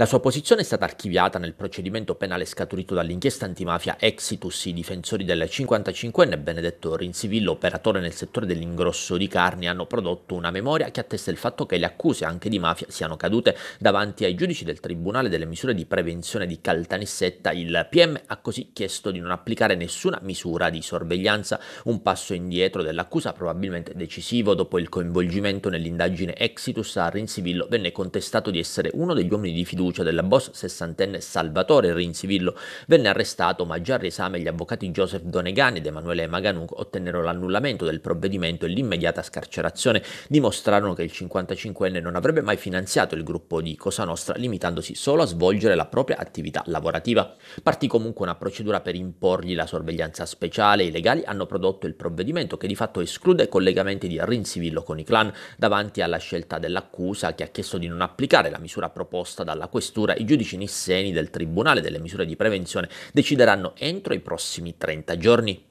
La sua posizione è stata archiviata nel procedimento penale scaturito dall'inchiesta antimafia Exitus, i difensori del 55enne Benedetto Rinzivillo, operatore nel settore dell'ingrosso di carni, hanno prodotto una memoria che attesta il fatto che le accuse anche di mafia siano cadute davanti ai giudici del Tribunale delle misure di prevenzione di Caltanissetta. Il PM ha così chiesto di non applicare nessuna misura di sorveglianza, un passo indietro dell'accusa probabilmente decisivo dopo il coinvolgimento nell'indagine Exitus a Rinzivillo venne contestato di essere uno degli uomini di fiducia fiducia della boss sessantenne Salvatore Rinzivillo venne arrestato, ma già al riesame gli avvocati Joseph Donegani ed Emanuele Maganuc ottennero l'annullamento del provvedimento e l'immediata scarcerazione, dimostrarono che il 55enne non avrebbe mai finanziato il gruppo di Cosa Nostra, limitandosi solo a svolgere la propria attività lavorativa. Partì comunque una procedura per imporgli la sorveglianza speciale, i legali hanno prodotto il provvedimento che di fatto esclude collegamenti di Rinzivillo con i clan davanti alla scelta dell'accusa che ha chiesto di non applicare la misura proposta dalla Questione questura, i giudici nisseni del Tribunale delle misure di prevenzione decideranno entro i prossimi 30 giorni.